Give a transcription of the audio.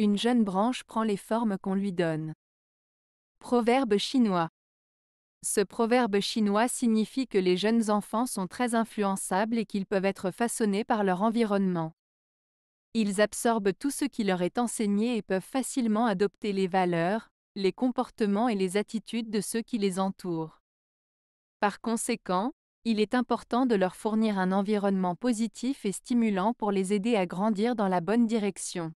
Une jeune branche prend les formes qu'on lui donne. Proverbe chinois. Ce proverbe chinois signifie que les jeunes enfants sont très influençables et qu'ils peuvent être façonnés par leur environnement. Ils absorbent tout ce qui leur est enseigné et peuvent facilement adopter les valeurs, les comportements et les attitudes de ceux qui les entourent. Par conséquent, il est important de leur fournir un environnement positif et stimulant pour les aider à grandir dans la bonne direction.